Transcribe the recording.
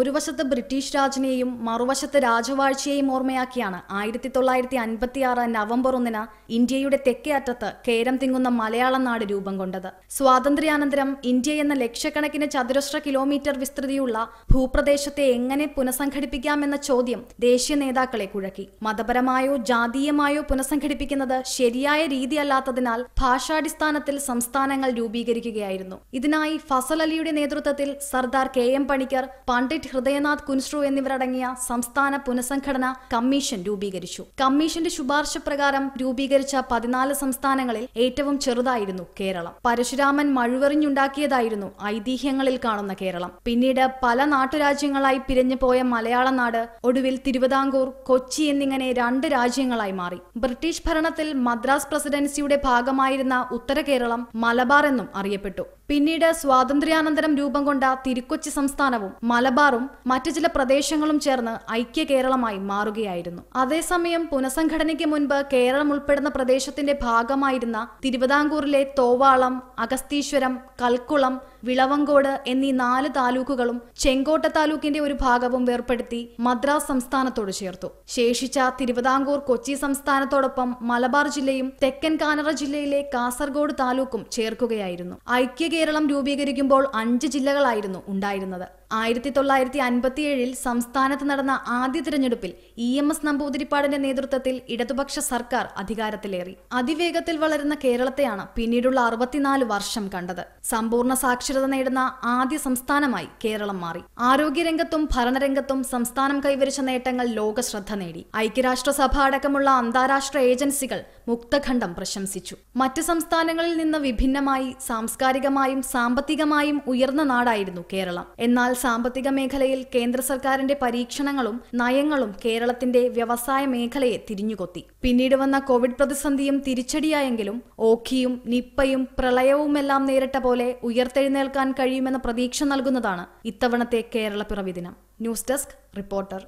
ഒരു വശത്ത് ബ്രിട്ടീഷ് രാജിനെയും മറുവശത്ത് രാജവാഴ്ചയെയും ഓർമ്മയാക്കിയാണ് ആയിരത്തി തൊള്ളായിരത്തി അൻപത്തിയാറ് നവംബർ ഒന്നിന് ഇന്ത്യയുടെ തെക്കേ അറ്റത്ത് കേരം തിങ്ങുന്ന മലയാള നാട് രൂപം കൊണ്ടത് സ്വാതന്ത്ര്യാനന്തരം ഇന്ത്യ എന്ന ലക്ഷക്കണക്കിന് ചതുരശ്ര കിലോമീറ്റർ വിസ്തൃതിയുള്ള ഭൂപ്രദേശത്തെ എങ്ങനെ പുനഃസംഘടിപ്പിക്കാമെന്ന ചോദ്യം ദേശീയ നേതാക്കളെ കുഴക്കി മതപരമായോ ജാതീയമായോ പുനഃസംഘടിപ്പിക്കുന്നത് ശരിയായ രീതിയല്ലാത്തതിനാൽ ഭാഷാടിസ്ഥാനത്തിൽ സംസ്ഥാനങ്ങൾ രൂപീകരിക്കുകയായിരുന്നു ഇതിനായി ഫസൽ അലിയുടെ നേതൃത്വത്തിൽ സർദാർ കെ എം പണിക്കർ പണ്ഡിറ്റ് ഹൃദയനാഥ് കുൻസ്രു എന്നിവരടങ്ങിയ സംസ്ഥാന പുനഃസംഘടന കമ്മീഷൻ രൂപീകരിച്ചു കമ്മീഷന്റെ ശുപാർശ പ്രകാരം രൂപീകരിച്ച പതിനാല് സംസ്ഥാനങ്ങളിൽ ഏറ്റവും ചെറുതായിരുന്നു കേരളം പരശുരാമൻ മഴുവെറിഞ്ഞുണ്ടാക്കിയതായിരുന്നു ഐതിഹ്യങ്ങളിൽ കാണുന്ന കേരളം പിന്നീട് പല നാട്ടുരാജ്യങ്ങളായി പിരിഞ്ഞു പോയ മലയാള നാട് ഒടുവിൽ തിരുവിതാംകൂർ കൊച്ചി എന്നിങ്ങനെ രണ്ട് രാജ്യങ്ങളായി മാറി ബ്രിട്ടീഷ് ഭരണത്തിൽ മദ്രാസ് പ്രസിഡൻസിയുടെ ഭാഗമായിരുന്ന ഉത്തര കേരളം മലബാർ എന്നും അറിയപ്പെട്ടു പിന്നീട് സ്വാതന്ത്ര്യാനന്തരം രൂപം കൊണ്ട തിരുക്കൊച്ചി സംസ്ഥാനവും മലബാറും കേരളവും മറ്റു ചില പ്രദേശങ്ങളും ചേർന്ന് ഐക്യ കേരളമായി മാറുകയായിരുന്നു അതേസമയം പുനഃസംഘടനയ്ക്ക് മുൻപ് കേരളം ഉൾപ്പെടുന്ന പ്രദേശത്തിന്റെ ഭാഗമായിരുന്ന തിരുവിതാംകൂറിലെ തോവാളം അഗസ്തീശ്വരം കൽക്കുളം വിളവങ്കോട് എന്നീ നാല് താലൂക്കുകളും ചെങ്കോട്ട താലൂക്കിന്റെ ഒരു ഭാഗവും വേർപ്പെടുത്തി മദ്രാസ് സംസ്ഥാനത്തോട് ചേർത്തു ശേഷിച്ച തിരുവിതാംകൂർ കൊച്ചി സംസ്ഥാനത്തോടൊപ്പം മലബാർ ജില്ലയും തെക്കൻ കാനറ ജില്ലയിലെ കാസർഗോഡ് താലൂക്കും ചേർക്കുകയായിരുന്നു ഐക്യ കേരളം രൂപീകരിക്കുമ്പോൾ അഞ്ച് ജില്ലകളായിരുന്നു ഉണ്ടായിരുന്നത് ആയിരത്തി തൊള്ളായിരത്തി അൻപത്തിയേഴിൽ സംസ്ഥാനത്ത് നടന്ന ആദ്യ തിരഞ്ഞെടുപ്പിൽ ഇ എം എസ് നമ്പൂതിരിപ്പാടിന്റെ നേതൃത്വത്തിൽ ഇടതുപക്ഷ സർക്കാർ അധികാരത്തിലേറി അതിവേഗത്തിൽ വളരുന്ന കേരളത്തെയാണ് പിന്നീടുള്ള അറുപത്തിനാല് വർഷം കണ്ടത് സമ്പൂർണ്ണ സാക്ഷരത നേടുന്ന ആദ്യ സംസ്ഥാനമായി കേരളം മാറി ആരോഗ്യരംഗത്തും ഭരണരംഗത്തും സംസ്ഥാനം കൈവരിച്ച നേട്ടങ്ങൾ ലോക ശ്രദ്ധ നേടി ഐക്യരാഷ്ട്രസഭ അടക്കമുള്ള അന്താരാഷ്ട്ര ഏജൻസികൾ മുക്തഖണ്ഡം പ്രശംസിച്ചു മറ്റ് സംസ്ഥാനങ്ങളിൽ നിന്ന് വിഭിന്നമായി സാംസ്കാരികമായും സാമ്പത്തികമായും ഉയർന്ന നാടായിരുന്നു കേരളം എന്നാൽ സാമ്പത്തിക മേഖലയിൽ കേന്ദ്ര സർക്കാരിന്റെ പരീക്ഷണങ്ങളും നയങ്ങളും കേരളത്തിന്റെ വ്യവസായ മേഖലയെ തിരിഞ്ഞുകൊത്തി പിന്നീട് വന്ന കോവിഡ് പ്രതിസന്ധിയും തിരിച്ചടിയായെങ്കിലും ഓഖിയും നിപ്പയും പ്രളയവുമെല്ലാം നേരിട്ട പോലെ ഉയർത്തെഴുന്നേൽക്കാൻ കഴിയുമെന്ന പ്രതീക്ഷ നൽകുന്നതാണ് ഇത്തവണത്തെ കേരളപ്പിറവി ദിനം ന്യൂസ് ഡെസ്ക് റിപ്പോർട്ടർ